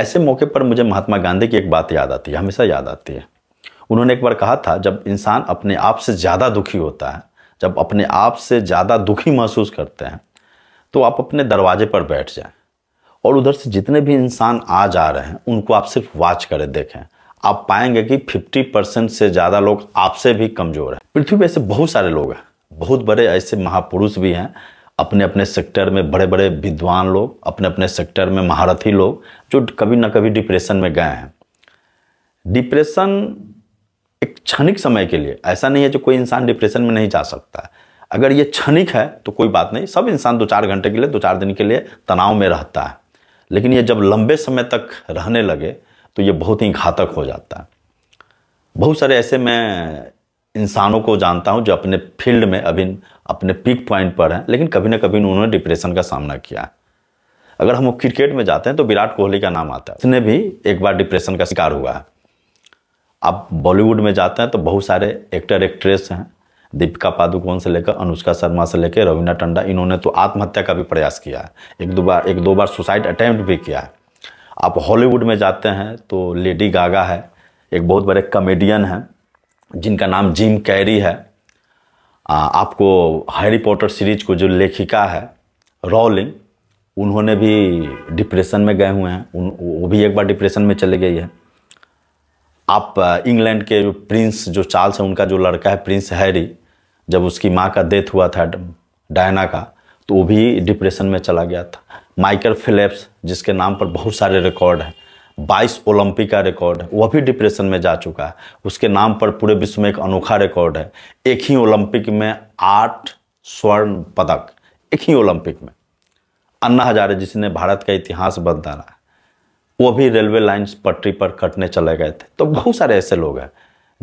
ऐसे मौके पर मुझे महात्मा गांधी की एक बात याद आती है हमेशा याद आती है उन्होंने एक बार कहा था जब इंसान अपने आप से ज़्यादा दुखी होता है जब अपने आप से ज़्यादा दुखी महसूस करते हैं तो आप अपने दरवाजे पर बैठ जाएं और उधर से जितने भी इंसान आ जा रहे हैं उनको आप सिर्फ वॉच करें देखें आप पाएंगे कि 50 परसेंट से ज़्यादा लोग आपसे भी कमज़ोर हैं पृथ्वी पर ऐसे बहुत सारे लोग हैं बहुत बड़े ऐसे महापुरुष भी हैं अपने अपने सेक्टर में बड़े बड़े विद्वान लोग अपने अपने सेक्टर में महारथी लोग जो कभी ना कभी डिप्रेशन में गए हैं डिप्रेशन एक क्षणिक समय के लिए ऐसा नहीं है जो कोई इंसान डिप्रेशन में नहीं जा सकता अगर ये क्षणिक है तो कोई बात नहीं सब इंसान दो चार घंटे के लिए दो चार दिन के लिए तनाव में रहता है लेकिन ये जब लंबे समय तक रहने लगे तो ये बहुत ही घातक हो जाता है बहुत सारे ऐसे मैं इंसानों को जानता हूँ जो अपने फील्ड में अभी अपने पीक पॉइंट पर हैं लेकिन कभी ना कभी उन्होंने डिप्रेशन का सामना किया है अगर हम क्रिकेट में जाते हैं तो विराट कोहली का नाम आता है उसने भी एक बार डिप्रेशन का शिकार हुआ है आप बॉलीवुड में जाते हैं तो बहुत सारे एक्टर एक्ट्रेस हैं दीपिका पादुकोण से लेकर अनुष्का शर्मा से लेकर रवीना टंडा इन्होंने तो आत्महत्या का भी प्रयास किया है एक दो बार एक दो बार सुसाइड अटैम्प्ट भी किया है आप हॉलीवुड में जाते हैं तो लेडी गागा है एक बहुत बड़े कमेडियन हैं जिनका नाम जिम कैरी है आ, आपको हैरी पॉटर सीरीज को जो लेखिका है रॉलिंग उन्होंने भी डिप्रेशन में गए हुए हैं उन वो भी एक बार डिप्रेशन में चले गई है आप इंग्लैंड के जो प्रिंस जो चार्ल्स है उनका जो लड़का है प्रिंस हैरी जब उसकी माँ का डेथ हुआ था डायना का तो वो भी डिप्रेशन में चला गया था माइकल फिलिप्स जिसके नाम पर बहुत सारे रिकॉर्ड हैं बाईस ओलंपिक का रिकॉर्ड है वह भी डिप्रेशन में जा चुका है उसके नाम पर पूरे विश्व में एक अनोखा रिकॉर्ड है एक ही ओलंपिक में आठ स्वर्ण पदक एक ही ओलंपिक में अन्ना हजारे जिसने भारत का इतिहास बदला वो भी रेलवे लाइन्स पटरी पर कटने चले गए थे तो बहुत सारे ऐसे लोग हैं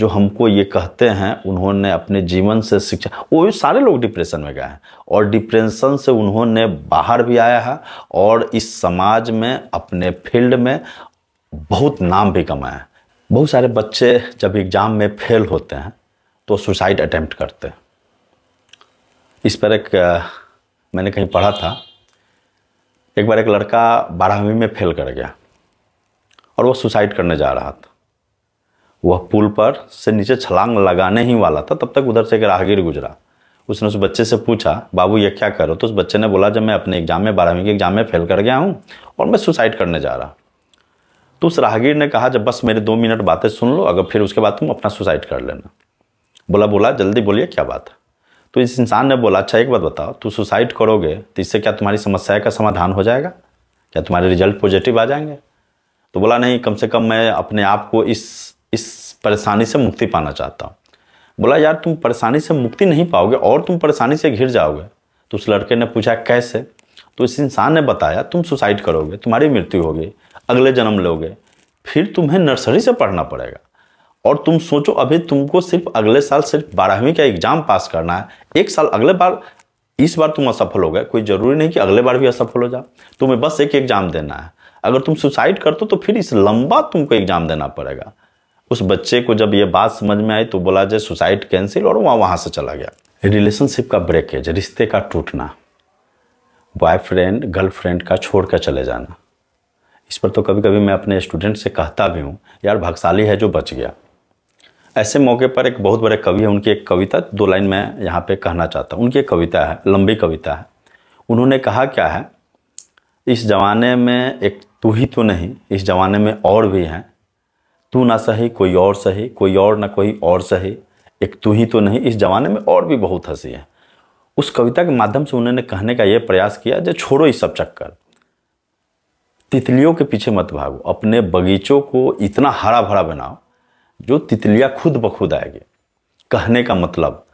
जो हमको ये कहते हैं उन्होंने अपने जीवन से शिक्षा वो भी सारे लोग डिप्रेशन में गए हैं और डिप्रेशन से उन्होंने बाहर भी आया है और इस समाज में अपने फील्ड में बहुत नाम भी कमाया है बहुत सारे बच्चे जब एग्ज़ाम में फेल होते हैं तो सुसाइड अटैम्प्ट करते हैं इस पर एक मैंने कहीं पढ़ा था एक बार एक लड़का बारहवीं में फेल कर गया और वो सुसाइड करने जा रहा था वह पुल पर से नीचे छलांग लगाने ही वाला था तब तक उधर से एक राहगीर गुजरा उसने उस बच्चे से पूछा बाबू ये क्या करो तो उस बच्चे ने बोला जब मैं अपने एग्ज़ाम में बारहवीं के एग्ज़ाम में फेल कर गया हूँ और मैं सुसाइड करने जा रहा तो उस राहगीर ने कहा जब बस मेरे दो मिनट बातें सुन लो अगर फिर उसके बाद तुम अपना सुसाइड कर लेना बोला बोला जल्दी बोलिए क्या बात है तो इस इंसान ने बोला अच्छा एक बात बताओ तुम सुसाइड करोगे तो इससे क्या तुम्हारी समस्या का समाधान हो जाएगा क्या तुम्हारे रिजल्ट पॉजिटिव आ जाएंगे तो बोला नहीं कम से कम मैं अपने आप को इस इस परेशानी से मुक्ति पाना चाहता हूँ बोला यार तुम परेशानी से मुक्ति नहीं पाओगे और तुम परेशानी से घिर जाओगे तो उस लड़के ने पूछा कैसे तो इस इंसान ने बताया तुम सुसाइड करोगे तुम्हारी मृत्यु होगी अगले जन्म लोगे फिर तुम्हें नर्सरी से पढ़ना पड़ेगा और तुम सोचो अभी तुमको सिर्फ अगले साल सिर्फ बारहवीं का एग्जाम पास करना है एक साल अगले बार इस बार तुम असफल हो गए कोई ज़रूरी नहीं कि अगले बार भी असफल हो जाओ तुम्हें बस एक एग्ज़ाम देना है अगर तुम सुसाइड करते हो तो फिर इस लंबा तुमको एग्ज़ाम देना पड़ेगा उस बच्चे को जब ये बात समझ में आई तो बोला जाए सुसाइड कैंसिल और वहाँ वहाँ से चला गया रिलेशनशिप का ब्रेकेज रिश्ते का टूटना बॉयफ्रेंड गर्लफ्रेंड का छोड़ कर चले जाना इस पर तो कभी कभी मैं अपने स्टूडेंट से कहता भी हूँ यार भागशाली है जो बच गया ऐसे मौके पर एक बहुत बड़े कवि है उनकी एक कविता दो लाइन मैं यहाँ पे कहना चाहता हूँ उनकी एक कविता है लंबी कविता है उन्होंने कहा क्या है इस जमाने में एक तू ही तो नहीं इस जमाने में और भी हैं तू ना सही कोई और सही कोई और ना कोई और सही एक तू ही तो नहीं इस जमाने में और भी बहुत हंसी है उस कविता के माध्यम से उन्होंने कहने का यह प्रयास किया जो छोड़ो ये सब चक्कर तितलियों के पीछे मत भागो अपने बगीचों को इतना हरा भरा बनाओ जो तितलियाँ खुद ब खुद आएगी कहने का मतलब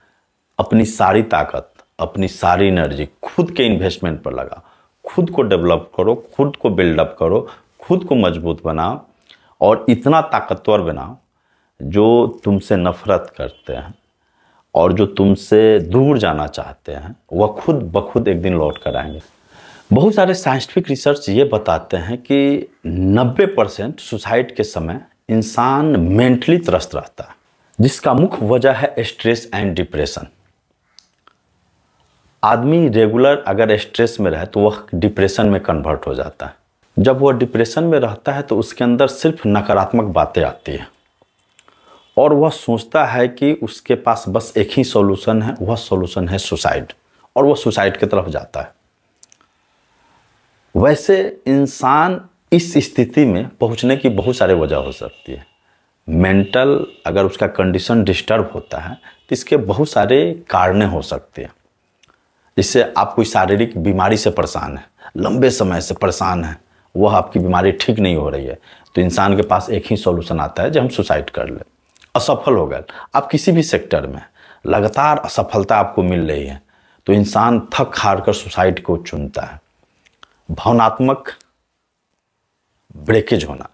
अपनी सारी ताकत अपनी सारी एनर्जी खुद के इन्वेस्टमेंट पर लगा खुद को डेवलप करो खुद को बिल्डअप करो खुद को मजबूत बनाओ और इतना ताकतवर बनाओ जो तुमसे नफरत करते हैं और जो तुमसे दूर जाना चाहते हैं वह खुद बखुद एक दिन लौट कर आएंगे बहुत सारे साइंटिफिक रिसर्च ये बताते हैं कि 90 परसेंट सुसाइड के समय इंसान मेंटली त्रस्त रहता है जिसका मुख्य वजह है स्ट्रेस एंड डिप्रेशन आदमी रेगुलर अगर स्ट्रेस में रहे तो वह डिप्रेशन में कन्वर्ट हो जाता है जब वह डिप्रेशन में रहता है तो उसके अंदर सिर्फ नकारात्मक बातें आती हैं और वह सोचता है कि उसके पास बस एक ही सॉल्यूशन है वह सॉल्यूशन है सुसाइड और वह सुसाइड की तरफ जाता है वैसे इंसान इस स्थिति में पहुंचने की बहुत सारे वजह हो सकती है मेंटल अगर उसका कंडीशन डिस्टर्ब होता है तो इसके बहुत सारे कारण हो सकते हैं जिससे आप कोई शारीरिक बीमारी से परेशान है लंबे समय से परेशान है वह आपकी बीमारी ठीक नहीं हो रही है तो इंसान के पास एक ही सॉल्यूशन आता है जो हम सुसाइड कर लें असफल हो गए आप किसी भी सेक्टर में लगातार असफलता आपको मिल रही है तो इंसान थक हार कर सुसाइड को चुनता है भावनात्मक ब्रेकेज होना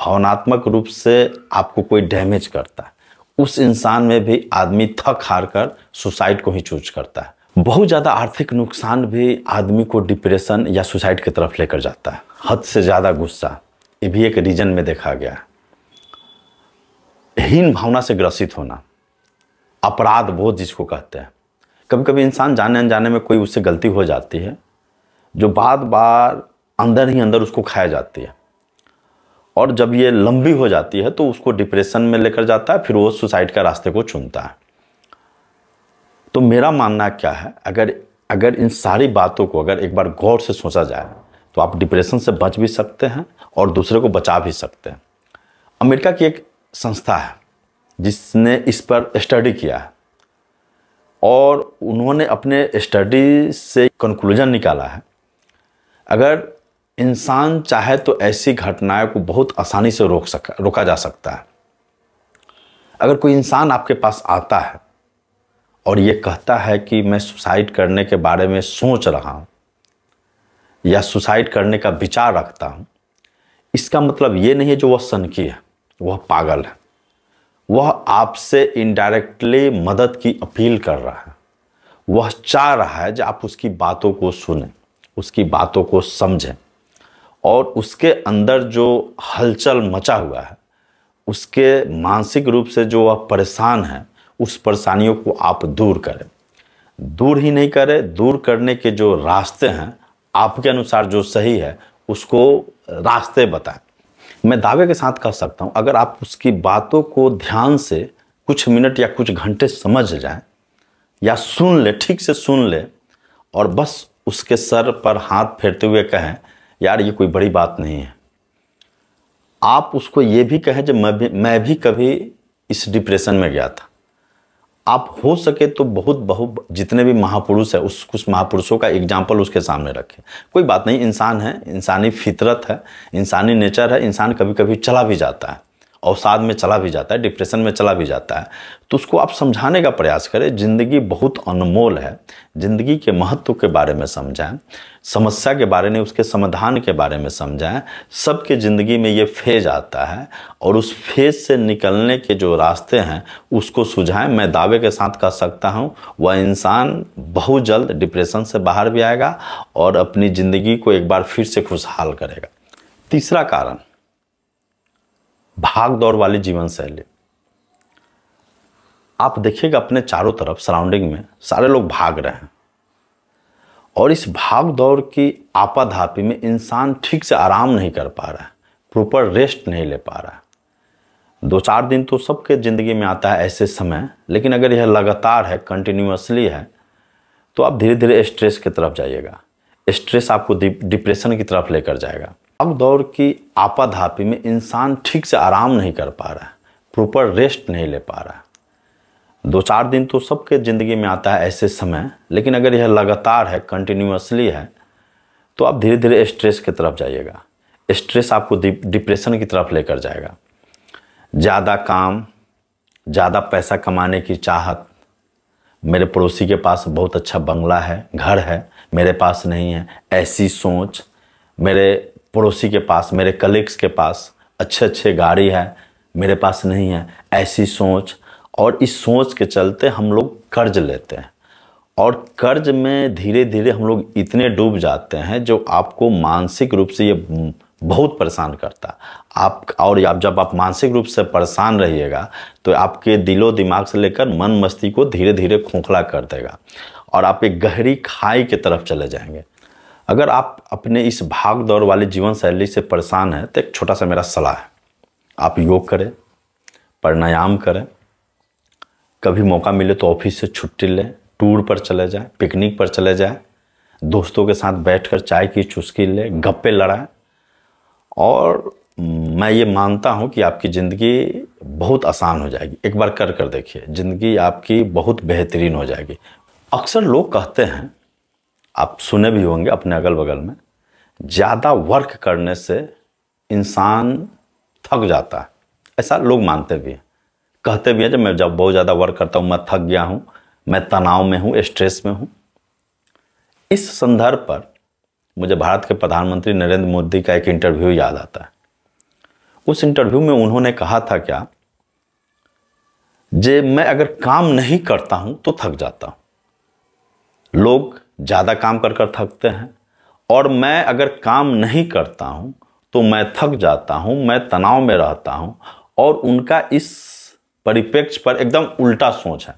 भावनात्मक रूप से आपको कोई डैमेज करता है उस इंसान में भी आदमी थक हार कर सुसाइड को ही चूज करता है बहुत ज़्यादा आर्थिक नुकसान भी आदमी को डिप्रेशन या सुसाइड की तरफ लेकर जाता है हद से ज़्यादा गुस्सा ये भी एक रीजन में देखा गया है हीन भावना से ग्रसित होना अपराध बोध जिसको कहते हैं कभी कभी इंसान जाने अनजाने में कोई उससे गलती हो जाती है जो बार बार अंदर ही अंदर उसको खाया जाती है और जब ये लंबी हो जाती है तो उसको डिप्रेशन में लेकर जाता है फिर वो सुसाइड का रास्ते को चुनता है तो मेरा मानना क्या है अगर अगर इन सारी बातों को अगर एक बार गौर से सोचा जाए तो आप डिप्रेशन से बच भी सकते हैं और दूसरे को बचा भी सकते हैं अमेरिका की एक संस्था है जिसने इस पर स्टडी किया है और उन्होंने अपने स्टडी से कंक्लूजन निकाला है अगर इंसान चाहे तो ऐसी घटनाएं को बहुत आसानी से रोक सक रोका जा सकता है अगर कोई इंसान आपके पास आता है और ये कहता है कि मैं सुसाइड करने के बारे में सोच रहा हूँ या सुसाइड करने का विचार रखता हूँ इसका मतलब ये नहीं है जो वह सनकी है वह पागल है वह आपसे इनडायरेक्टली मदद की अपील कर रहा है वह चाह रहा है जो आप उसकी बातों को सुने उसकी बातों को समझें और उसके अंदर जो हलचल मचा हुआ है उसके मानसिक रूप से जो वह परेशान है उस परेशानियों को आप दूर करें दूर ही नहीं करें दूर करने के जो रास्ते हैं आपके अनुसार जो सही है उसको रास्ते बताएं मैं दावे के साथ कह सकता हूँ अगर आप उसकी बातों को ध्यान से कुछ मिनट या कुछ घंटे समझ जाए या सुन ले ठीक से सुन ले और बस उसके सर पर हाथ फेरते हुए कहें यार ये कोई बड़ी बात नहीं है आप उसको ये भी कहें जब मैं भी मैं भी कभी इस डिप्रेशन में गया था आप हो सके तो बहुत बहुत जितने भी महापुरुष है उस कुछ महापुरुषों का एग्जाम्पल उसके सामने रखें कोई बात नहीं इंसान है इंसानी फितरत है इंसानी नेचर है इंसान कभी कभी चला भी जाता है अवसाद में चला भी जाता है डिप्रेशन में चला भी जाता है तो उसको आप समझाने का प्रयास करें ज़िंदगी बहुत अनमोल है ज़िंदगी के महत्व के बारे में समझाएं समस्या के बारे में उसके समाधान के बारे में समझाएं सबके ज़िंदगी में ये फेज आता है और उस फेज से निकलने के जो रास्ते हैं उसको सुझाएं मैं दावे के साथ कह सकता हूँ वह इंसान बहुत जल्द डिप्रेशन से बाहर भी आएगा और अपनी ज़िंदगी को एक बार फिर से खुशहाल करेगा तीसरा कारण भाग दौड़ वाली जीवन शैली आप देखिएगा अपने चारों तरफ सराउंडिंग में सारे लोग भाग रहे हैं और इस भाग दौड़ की आपाधापी में इंसान ठीक से आराम नहीं कर पा रहा है प्रॉपर रेस्ट नहीं ले पा रहा है दो चार दिन तो सबके ज़िंदगी में आता है ऐसे समय लेकिन अगर यह लगातार है कंटिन्यूसली है तो आप धीरे धीरे स्ट्रेस की तरफ जाइएगा स्ट्रेस आपको डिप्रेशन की तरफ लेकर जाएगा अब दौर की आपाधापी में इंसान ठीक से आराम नहीं कर पा रहा है प्रॉपर रेस्ट नहीं ले पा रहा है दो चार दिन तो सबके ज़िंदगी में आता है ऐसे समय लेकिन अगर यह लगातार है कंटिन्यूसली है तो आप धीरे धीरे स्ट्रेस की तरफ जाइएगा स्ट्रेस आपको डिप्रेशन की तरफ लेकर जाएगा ज़्यादा काम ज़्यादा पैसा कमाने की चाहत मेरे पड़ोसी के पास बहुत अच्छा बंगला है घर है मेरे पास नहीं है ऐसी सोच मेरे पड़ोसी के पास मेरे कलीग्स के पास अच्छे अच्छे गाड़ी है मेरे पास नहीं है ऐसी सोच और इस सोच के चलते हम लोग कर्ज लेते हैं और कर्ज में धीरे धीरे हम लोग इतने डूब जाते हैं जो आपको मानसिक रूप से ये बहुत परेशान करता आप और आप जब आप मानसिक रूप से परेशान रहिएगा तो आपके दिलो दिमाग से लेकर मन मस्ती को धीरे धीरे खोखला कर देगा और आप एक गहरी खाई की तरफ चले जाएंगे अगर आप अपने इस भाग दौड़ वाले जीवन शैली से परेशान हैं तो एक छोटा सा मेरा सलाह है आप योग करें प्राणायाम करें कभी मौका मिले तो ऑफिस से छुट्टी लें टूर पर चले जाएं पिकनिक पर चले जाएं दोस्तों के साथ बैठकर चाय की चुस्की लें गप्पे लड़ाएं और मैं ये मानता हूँ कि आपकी ज़िंदगी बहुत आसान हो जाएगी एक बार कर कर देखिए ज़िंदगी आपकी बहुत बेहतरीन हो जाएगी अक्सर लोग कहते हैं आप सुने भी होंगे अपने अगल बगल में ज़्यादा वर्क करने से इंसान थक जाता है ऐसा लोग मानते भी हैं कहते भी हैं जब मैं जब बहुत ज़्यादा वर्क करता हूँ मैं थक गया हूँ मैं तनाव में हूँ स्ट्रेस में हूँ इस संदर्भ पर मुझे भारत के प्रधानमंत्री नरेंद्र मोदी का एक इंटरव्यू याद आता है उस इंटरव्यू में उन्होंने कहा था क्या जे मैं अगर काम नहीं करता हूं तो थक जाता हूं लोग ज़्यादा काम कर कर थकते हैं और मैं अगर काम नहीं करता हूँ तो मैं थक जाता हूँ मैं तनाव में रहता हूँ और उनका इस परिप्रेक्ष्य पर एकदम उल्टा सोच है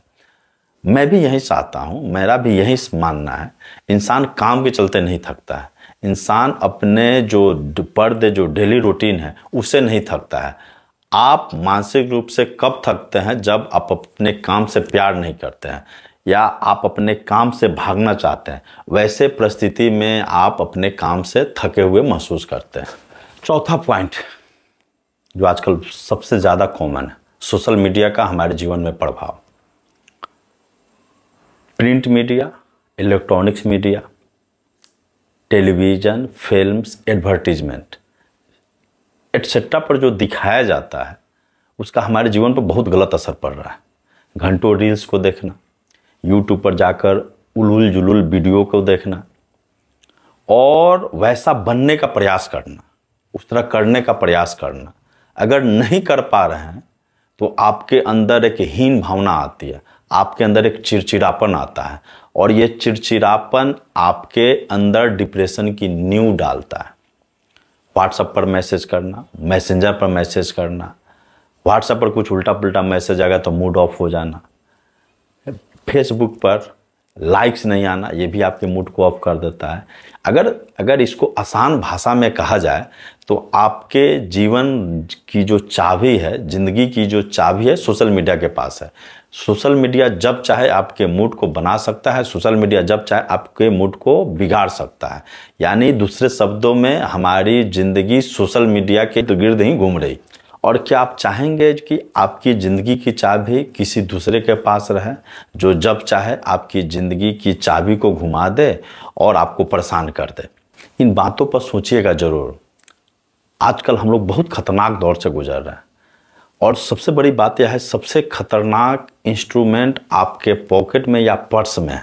मैं भी यही चाहता हूँ मेरा भी यही मानना है इंसान काम के चलते नहीं थकता है इंसान अपने जो पर्दे जो डेली रूटीन है उसे नहीं थकता है आप मानसिक रूप से कब थकते हैं जब आप अपने काम से प्यार नहीं करते हैं या आप अपने काम से भागना चाहते हैं वैसे परिस्थिति में आप अपने काम से थके हुए महसूस करते हैं चौथा पॉइंट जो आजकल सबसे ज़्यादा कॉमन है सोशल मीडिया का हमारे जीवन में प्रभाव print media electronics media television films advertisement etcetera पर जो दिखाया जाता है उसका हमारे जीवन पर बहुत गलत असर पड़ रहा है घंटों रील्स को देखना यूट्यूब पर जाकर उलुल जुलुल वीडियो को देखना और वैसा बनने का प्रयास करना उस तरह करने का प्रयास करना अगर नहीं कर पा रहे हैं तो आपके अंदर एक हीन भावना आती है आपके अंदर एक चिड़चिड़ापन आता है और ये चिड़चिड़ापन आपके अंदर डिप्रेशन की न्यू डालता है व्हाट्सएप पर मैसेज करना मैसेंजर पर मैसेज करना व्हाट्सएप पर कुछ उल्टा पुल्टा मैसेज आ गया तो मूड ऑफ हो जाना फेसबुक पर लाइक्स नहीं आना ये भी आपके मूड को ऑफ कर देता है अगर अगर इसको आसान भाषा में कहा जाए तो आपके जीवन की जो चाबी है ज़िंदगी की जो चाबी है सोशल मीडिया के पास है सोशल मीडिया जब चाहे आपके मूड को बना सकता है सोशल मीडिया जब चाहे आपके मूड को बिगाड़ सकता है यानी दूसरे शब्दों में हमारी ज़िंदगी सोशल मीडिया के गिर्द ही घूम रही और क्या आप चाहेंगे कि आपकी ज़िंदगी की चाबी किसी दूसरे के पास रहे जो जब चाहे आपकी ज़िंदगी की चाबी को घुमा दे और आपको परेशान कर दे इन बातों पर सोचिएगा ज़रूर आजकल हम लोग बहुत खतरनाक दौर से गुजर रहे हैं और सबसे बड़ी बात यह है सबसे खतरनाक इंस्ट्रूमेंट आपके पॉकेट में या पर्स में है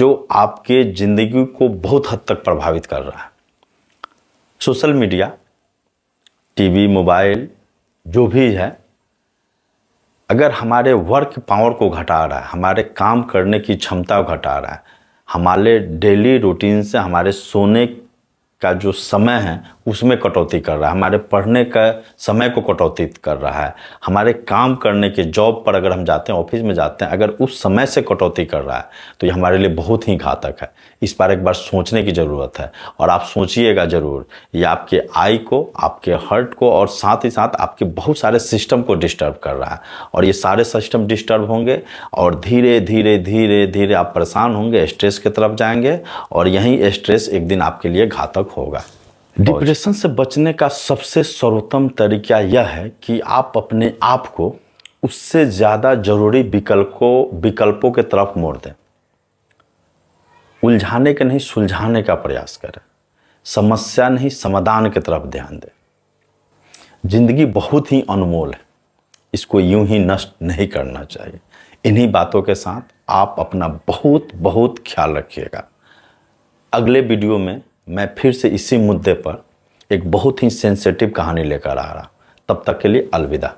जो आपके ज़िंदगी को बहुत हद तक प्रभावित कर रहा है सोशल मीडिया टीवी मोबाइल जो भी है अगर हमारे वर्क पावर को घटा रहा है हमारे काम करने की क्षमता को घटा रहा है हमारे डेली रूटीन से हमारे सोने का जो समय है उसमें कटौती कर रहा है हमारे पढ़ने का समय को कटौती कर रहा है हमारे काम करने के जॉब पर अगर हम जाते हैं ऑफिस में जाते हैं अगर उस समय से कटौती कर रहा है तो ये हमारे लिए बहुत ही घातक है इस पर एक बार सोचने की ज़रूरत है और आप सोचिएगा ज़रूर ये आपके आई को आपके हर्ट को और साथ ही साथ आपके बहुत सारे सिस्टम को डिस्टर्ब कर रहा है और ये सारे सिस्टम डिस्टर्ब होंगे और धीरे धीरे धीरे धीरे आप परेशान होंगे स्ट्रेस की तरफ जाएंगे और यहीं स्ट्रेस एक दिन आपके लिए घातक होगा डिप्रेशन से बचने का सबसे सर्वोत्तम तरीका यह है कि आप अपने आप को उससे ज़्यादा जरूरी विकल्पों विकल्पों के तरफ मोड़ दें उलझाने के नहीं सुलझाने का प्रयास करें समस्या नहीं समाधान की तरफ ध्यान दें जिंदगी बहुत ही अनमोल है इसको यूं ही नष्ट नहीं करना चाहिए इन्हीं बातों के साथ आप अपना बहुत बहुत ख्याल रखिएगा अगले वीडियो में मैं फिर से इसी मुद्दे पर एक बहुत ही सेंसिटिव कहानी लेकर आ रहा तब तक के लिए अलविदा